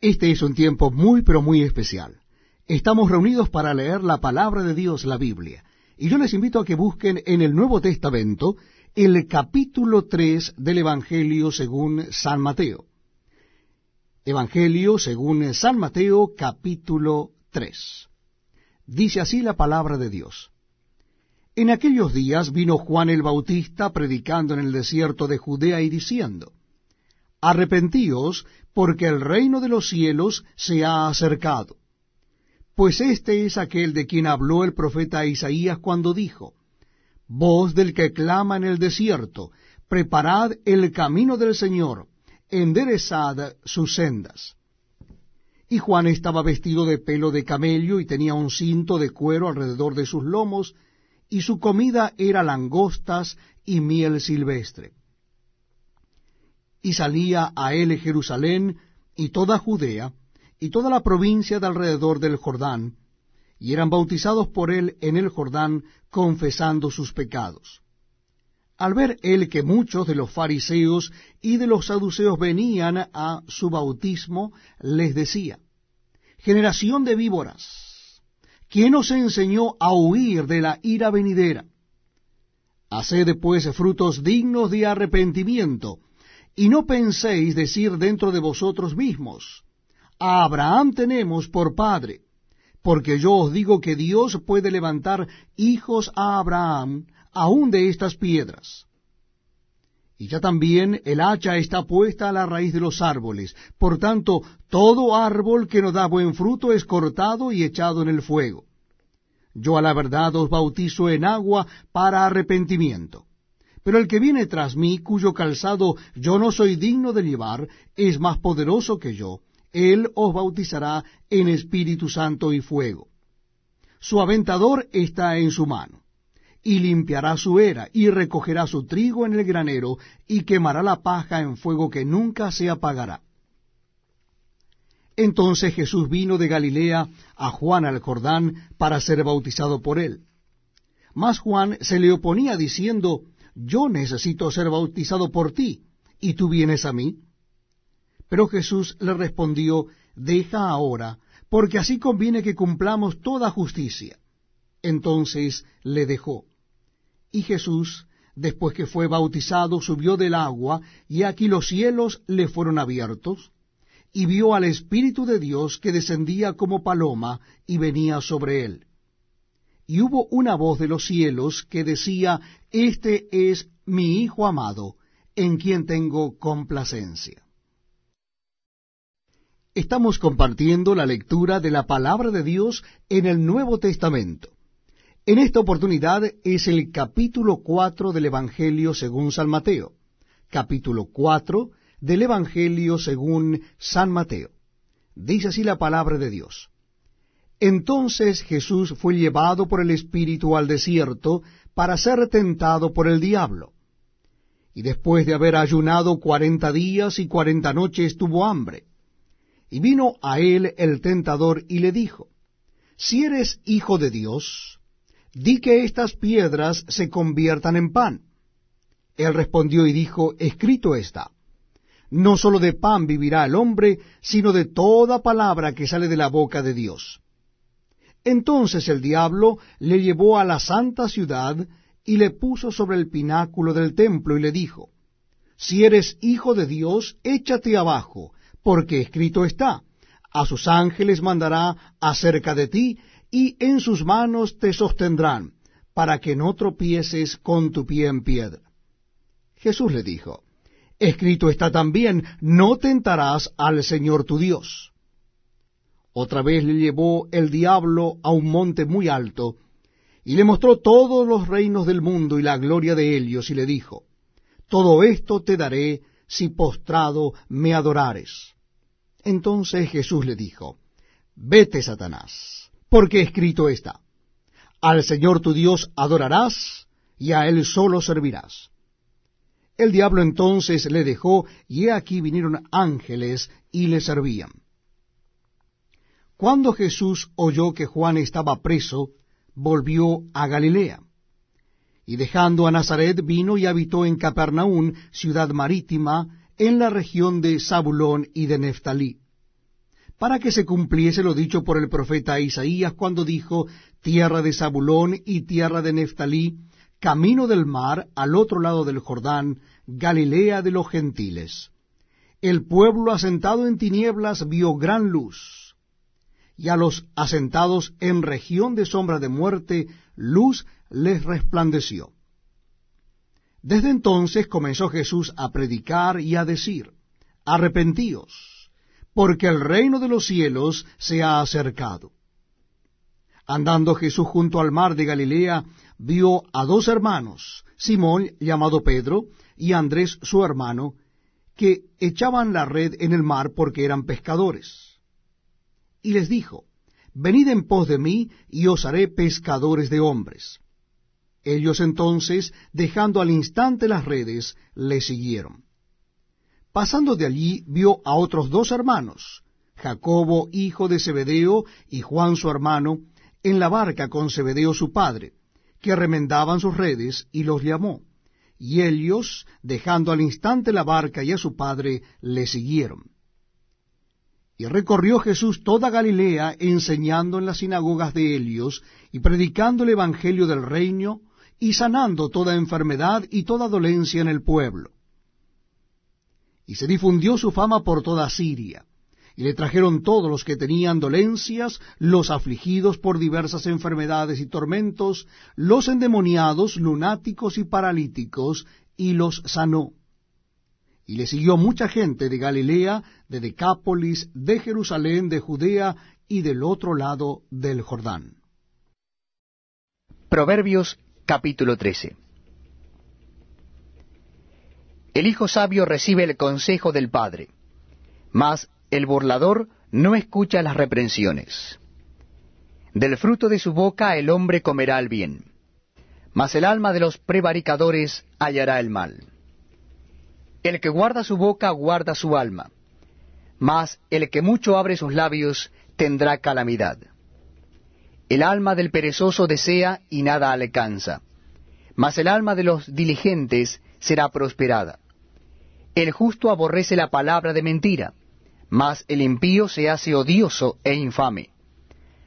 Este es un tiempo muy, pero muy especial. Estamos reunidos para leer la palabra de Dios, la Biblia. Y yo les invito a que busquen en el Nuevo Testamento el capítulo 3 del Evangelio según San Mateo. Evangelio según San Mateo capítulo 3. Dice así la palabra de Dios. En aquellos días vino Juan el Bautista predicando en el desierto de Judea y diciendo, arrepentíos, porque el reino de los cielos se ha acercado. Pues este es aquel de quien habló el profeta Isaías cuando dijo, Voz del que clama en el desierto, preparad el camino del Señor, enderezad sus sendas. Y Juan estaba vestido de pelo de camello y tenía un cinto de cuero alrededor de sus lomos, y su comida era langostas y miel silvestre y salía a él Jerusalén y toda Judea y toda la provincia de alrededor del Jordán, y eran bautizados por él en el Jordán, confesando sus pecados. Al ver él que muchos de los fariseos y de los saduceos venían a su bautismo, les decía, Generación de víboras, ¿quién os enseñó a huir de la ira venidera? Haced pues frutos dignos de arrepentimiento, y no penséis decir dentro de vosotros mismos, a Abraham tenemos por padre, porque yo os digo que Dios puede levantar hijos a Abraham aún de estas piedras. Y ya también el hacha está puesta a la raíz de los árboles, por tanto, todo árbol que no da buen fruto es cortado y echado en el fuego. Yo a la verdad os bautizo en agua para arrepentimiento pero el que viene tras mí, cuyo calzado yo no soy digno de llevar, es más poderoso que yo. Él os bautizará en Espíritu Santo y fuego. Su aventador está en su mano, y limpiará su era, y recogerá su trigo en el granero, y quemará la paja en fuego que nunca se apagará. Entonces Jesús vino de Galilea a Juan al Jordán para ser bautizado por él. Mas Juan se le oponía diciendo, yo necesito ser bautizado por ti, y tú vienes a mí. Pero Jesús le respondió, deja ahora, porque así conviene que cumplamos toda justicia. Entonces le dejó. Y Jesús, después que fue bautizado, subió del agua, y aquí los cielos le fueron abiertos, y vio al Espíritu de Dios que descendía como paloma y venía sobre él y hubo una voz de los cielos que decía, Este es mi Hijo amado, en quien tengo complacencia. Estamos compartiendo la lectura de la palabra de Dios en el Nuevo Testamento. En esta oportunidad es el capítulo 4 del Evangelio según San Mateo. Capítulo 4 del Evangelio según San Mateo. Dice así la palabra de Dios. Entonces Jesús fue llevado por el Espíritu al desierto para ser tentado por el diablo. Y después de haber ayunado cuarenta días y cuarenta noches tuvo hambre. Y vino a él el tentador y le dijo, Si eres hijo de Dios, di que estas piedras se conviertan en pan. Él respondió y dijo, Escrito está, no sólo de pan vivirá el hombre, sino de toda palabra que sale de la boca de Dios. Entonces el diablo le llevó a la santa ciudad y le puso sobre el pináculo del templo y le dijo, Si eres hijo de Dios, échate abajo, porque escrito está, a sus ángeles mandará acerca de ti, y en sus manos te sostendrán, para que no tropieces con tu pie en piedra. Jesús le dijo, Escrito está también, no tentarás al Señor tu Dios. Otra vez le llevó el diablo a un monte muy alto, y le mostró todos los reinos del mundo y la gloria de ellos, y le dijo, Todo esto te daré si postrado me adorares. Entonces Jesús le dijo, Vete, Satanás, porque escrito está, Al Señor tu Dios adorarás, y a Él solo servirás. El diablo entonces le dejó, y he aquí vinieron ángeles y le servían. Cuando Jesús oyó que Juan estaba preso, volvió a Galilea. Y dejando a Nazaret, vino y habitó en Capernaún, ciudad marítima, en la región de Zabulón y de Neftalí, para que se cumpliese lo dicho por el profeta Isaías cuando dijo, Tierra de Zabulón y tierra de Neftalí, camino del mar, al otro lado del Jordán, Galilea de los gentiles. El pueblo asentado en tinieblas vio gran luz y a los asentados en región de sombra de muerte, luz les resplandeció. Desde entonces comenzó Jesús a predicar y a decir, arrepentíos, porque el reino de los cielos se ha acercado. Andando Jesús junto al mar de Galilea, vio a dos hermanos, Simón llamado Pedro y Andrés su hermano, que echaban la red en el mar porque eran pescadores y les dijo, Venid en pos de mí, y os haré pescadores de hombres. Ellos entonces, dejando al instante las redes, le siguieron. Pasando de allí, vio a otros dos hermanos, Jacobo, hijo de Zebedeo, y Juan su hermano, en la barca con Zebedeo su padre, que remendaban sus redes, y los llamó. Y ellos, dejando al instante la barca y a su padre, le siguieron. Y recorrió Jesús toda Galilea, enseñando en las sinagogas de Helios, y predicando el Evangelio del reino, y sanando toda enfermedad y toda dolencia en el pueblo. Y se difundió su fama por toda Siria, y le trajeron todos los que tenían dolencias, los afligidos por diversas enfermedades y tormentos, los endemoniados, lunáticos y paralíticos, y los sanó. Y le siguió mucha gente de Galilea, de Decápolis, de Jerusalén, de Judea y del otro lado del Jordán. Proverbios capítulo 13 El hijo sabio recibe el consejo del padre, mas el burlador no escucha las reprensiones. Del fruto de su boca el hombre comerá el bien, mas el alma de los prevaricadores hallará el mal. El que guarda su boca guarda su alma, mas el que mucho abre sus labios tendrá calamidad. El alma del perezoso desea y nada alcanza, mas el alma de los diligentes será prosperada. El justo aborrece la palabra de mentira, mas el impío se hace odioso e infame.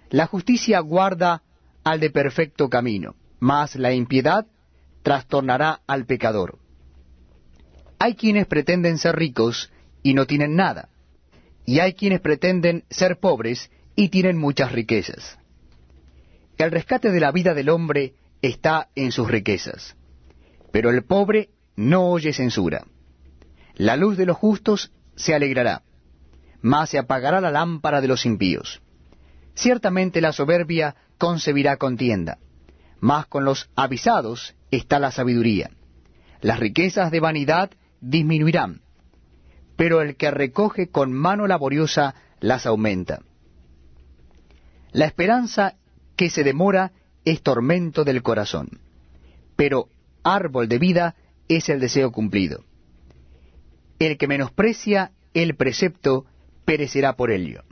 La justicia guarda al de perfecto camino, mas la impiedad trastornará al pecador. Hay quienes pretenden ser ricos y no tienen nada, y hay quienes pretenden ser pobres y tienen muchas riquezas. El rescate de la vida del hombre está en sus riquezas, pero el pobre no oye censura. La luz de los justos se alegrará, mas se apagará la lámpara de los impíos. Ciertamente la soberbia concebirá contienda, mas con los avisados está la sabiduría. Las riquezas de vanidad disminuirán, pero el que recoge con mano laboriosa las aumenta. La esperanza que se demora es tormento del corazón, pero árbol de vida es el deseo cumplido. El que menosprecia el precepto perecerá por ello,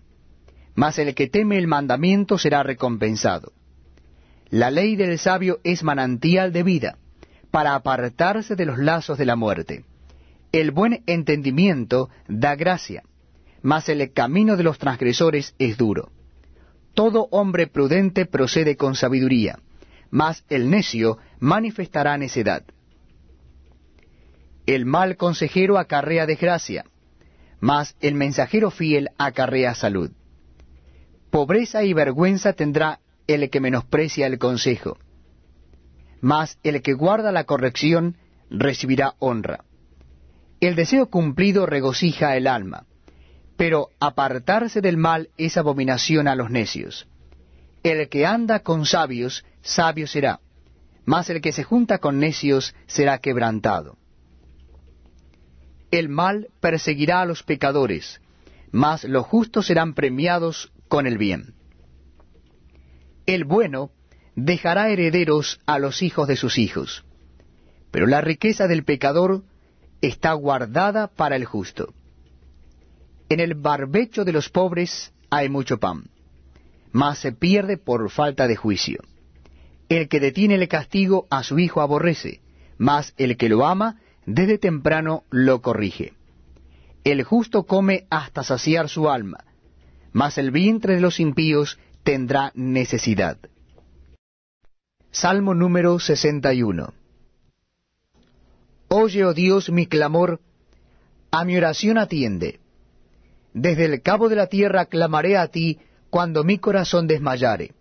mas el que teme el mandamiento será recompensado. La ley del sabio es manantial de vida, para apartarse de los lazos de la muerte. El buen entendimiento da gracia, mas el camino de los transgresores es duro. Todo hombre prudente procede con sabiduría, mas el necio manifestará necedad. El mal consejero acarrea desgracia, mas el mensajero fiel acarrea salud. Pobreza y vergüenza tendrá el que menosprecia el consejo, mas el que guarda la corrección recibirá honra. El deseo cumplido regocija el alma, pero apartarse del mal es abominación a los necios. El que anda con sabios, sabio será, mas el que se junta con necios será quebrantado. El mal perseguirá a los pecadores, mas los justos serán premiados con el bien. El bueno dejará herederos a los hijos de sus hijos, pero la riqueza del pecador está guardada para el justo. En el barbecho de los pobres hay mucho pan, mas se pierde por falta de juicio. El que detiene el castigo a su hijo aborrece, mas el que lo ama desde temprano lo corrige. El justo come hasta saciar su alma, mas el vientre de los impíos tendrá necesidad. Salmo número 61 Oye, oh Dios, mi clamor, a mi oración atiende. Desde el cabo de la tierra clamaré a ti cuando mi corazón desmayare.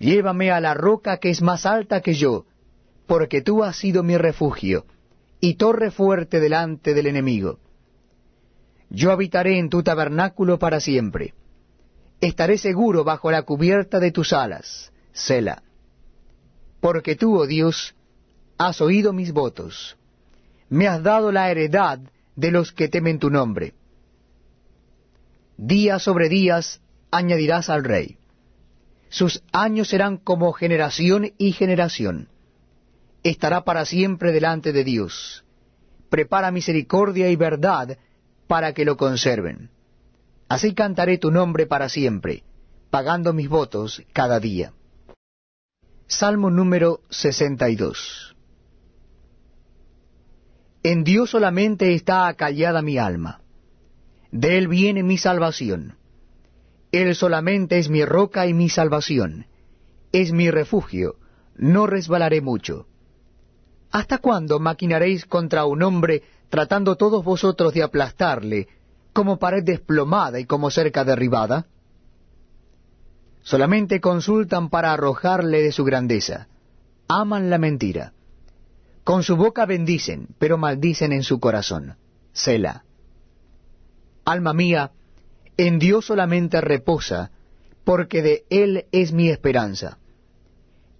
Llévame a la roca que es más alta que yo, porque tú has sido mi refugio y torre fuerte delante del enemigo. Yo habitaré en tu tabernáculo para siempre. Estaré seguro bajo la cubierta de tus alas, Sela. Porque tú, oh Dios, has oído mis votos me has dado la heredad de los que temen tu nombre. Día sobre días añadirás al rey. Sus años serán como generación y generación. Estará para siempre delante de Dios. Prepara misericordia y verdad para que lo conserven. Así cantaré tu nombre para siempre, pagando mis votos cada día. Salmo número 62. En Dios solamente está acallada mi alma. De Él viene mi salvación. Él solamente es mi roca y mi salvación. Es mi refugio. No resbalaré mucho. ¿Hasta cuándo maquinaréis contra un hombre tratando todos vosotros de aplastarle, como pared desplomada y como cerca derribada? Solamente consultan para arrojarle de su grandeza. Aman la mentira. Con su boca bendicen, pero maldicen en su corazón. Sela. Alma mía, en Dios solamente reposa, porque de Él es mi esperanza.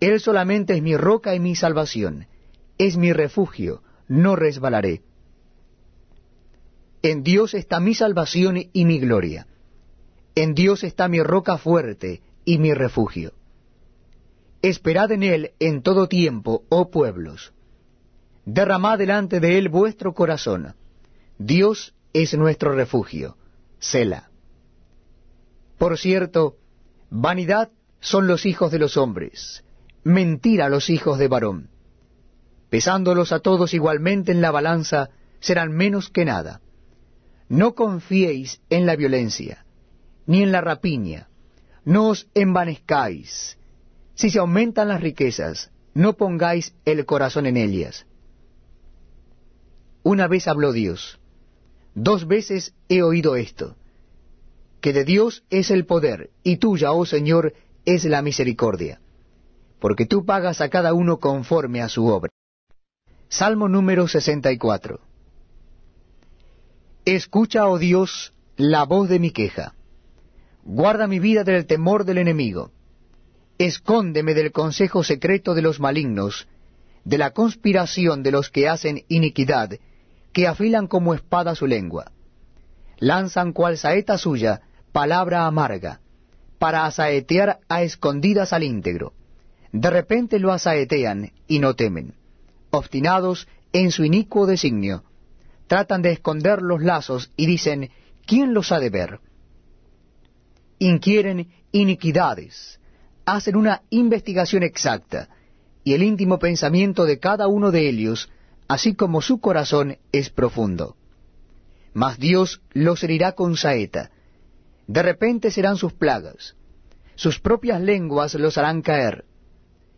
Él solamente es mi roca y mi salvación, es mi refugio, no resbalaré. En Dios está mi salvación y mi gloria. En Dios está mi roca fuerte y mi refugio. Esperad en Él en todo tiempo, oh pueblos derramad delante de él vuestro corazón. Dios es nuestro refugio. Sela. Por cierto, vanidad son los hijos de los hombres, mentira los hijos de varón. Pesándolos a todos igualmente en la balanza, serán menos que nada. No confiéis en la violencia, ni en la rapiña, no os envanezcáis. Si se aumentan las riquezas, no pongáis el corazón en ellas una vez habló Dios. Dos veces he oído esto, que de Dios es el poder, y tuya, oh Señor, es la misericordia, porque tú pagas a cada uno conforme a su obra. Salmo número 64. Escucha, oh Dios, la voz de mi queja. Guarda mi vida del temor del enemigo. Escóndeme del consejo secreto de los malignos, de la conspiración de los que hacen iniquidad, que afilan como espada su lengua. Lanzan cual saeta suya palabra amarga, para asaetear a escondidas al íntegro. De repente lo asaetean y no temen. Obstinados en su inicuo designio, tratan de esconder los lazos y dicen, ¿quién los ha de ver? Inquieren iniquidades, hacen una investigación exacta, y el íntimo pensamiento de cada uno de ellos así como su corazón es profundo. Mas Dios los herirá con saeta, de repente serán sus plagas, sus propias lenguas los harán caer,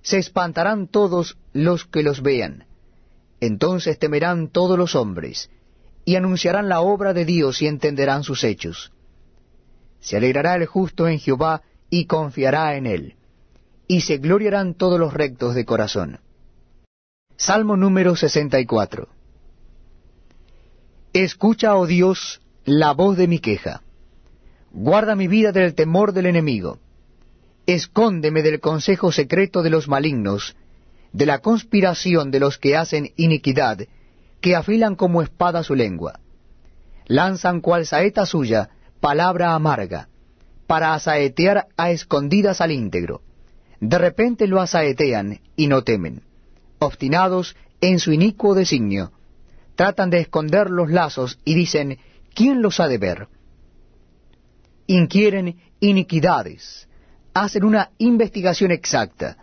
se espantarán todos los que los vean, entonces temerán todos los hombres, y anunciarán la obra de Dios y entenderán sus hechos. Se alegrará el justo en Jehová y confiará en él, y se gloriarán todos los rectos de corazón. Salmo número 64. Escucha, oh Dios, la voz de mi queja. Guarda mi vida del temor del enemigo. Escóndeme del consejo secreto de los malignos, de la conspiración de los que hacen iniquidad, que afilan como espada su lengua. Lanzan cual saeta suya palabra amarga, para asaetear a escondidas al íntegro. De repente lo asaetean y no temen obstinados en su inicuo designio. Tratan de esconder los lazos y dicen, ¿quién los ha de ver? Inquieren iniquidades, hacen una investigación exacta,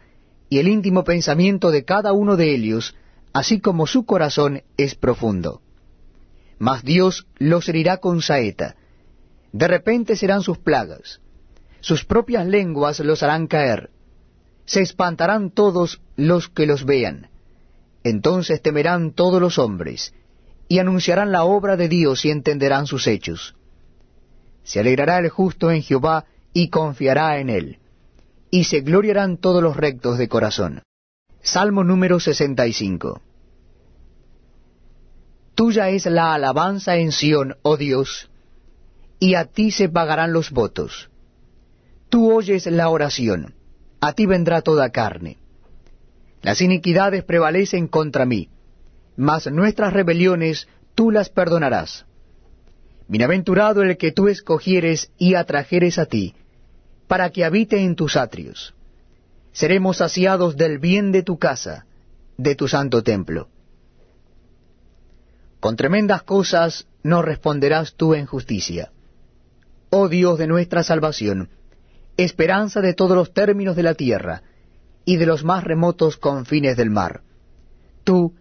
y el íntimo pensamiento de cada uno de ellos, así como su corazón, es profundo. Mas Dios los herirá con saeta. De repente serán sus plagas. Sus propias lenguas los harán caer se espantarán todos los que los vean. Entonces temerán todos los hombres, y anunciarán la obra de Dios y entenderán sus hechos. Se alegrará el justo en Jehová y confiará en él, y se gloriarán todos los rectos de corazón. Salmo número 65 Tuya es la alabanza en Sión, oh Dios, y a ti se pagarán los votos. Tú oyes la oración a ti vendrá toda carne. Las iniquidades prevalecen contra mí, mas nuestras rebeliones tú las perdonarás. Bienaventurado el que tú escogieres y atrajeres a ti, para que habite en tus atrios. Seremos saciados del bien de tu casa, de tu santo templo. Con tremendas cosas no responderás tú en justicia. Oh Dios de nuestra salvación, esperanza de todos los términos de la tierra y de los más remotos confines del mar. Tú,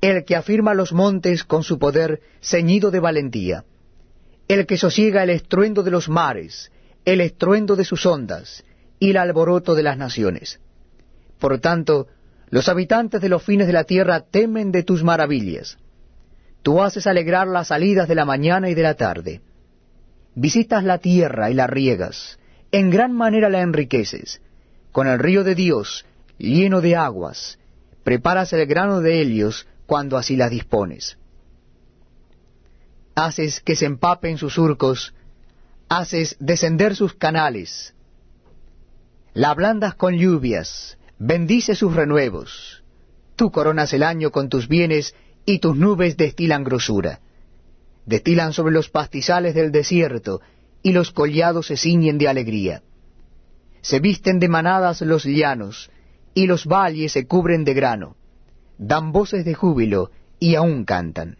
el que afirma los montes con su poder ceñido de valentía, el que sosiega el estruendo de los mares, el estruendo de sus ondas y el alboroto de las naciones. Por tanto, los habitantes de los fines de la tierra temen de tus maravillas. Tú haces alegrar las salidas de la mañana y de la tarde. Visitas la tierra y la riegas, en gran manera la enriqueces. Con el río de Dios, lleno de aguas, preparas el grano de Helios cuando así las dispones. Haces que se empapen sus surcos, haces descender sus canales, la ablandas con lluvias, bendice sus renuevos. Tú coronas el año con tus bienes y tus nubes destilan grosura. Destilan sobre los pastizales del desierto y los collados se ciñen de alegría. Se visten de manadas los llanos, y los valles se cubren de grano. Dan voces de júbilo, y aún cantan.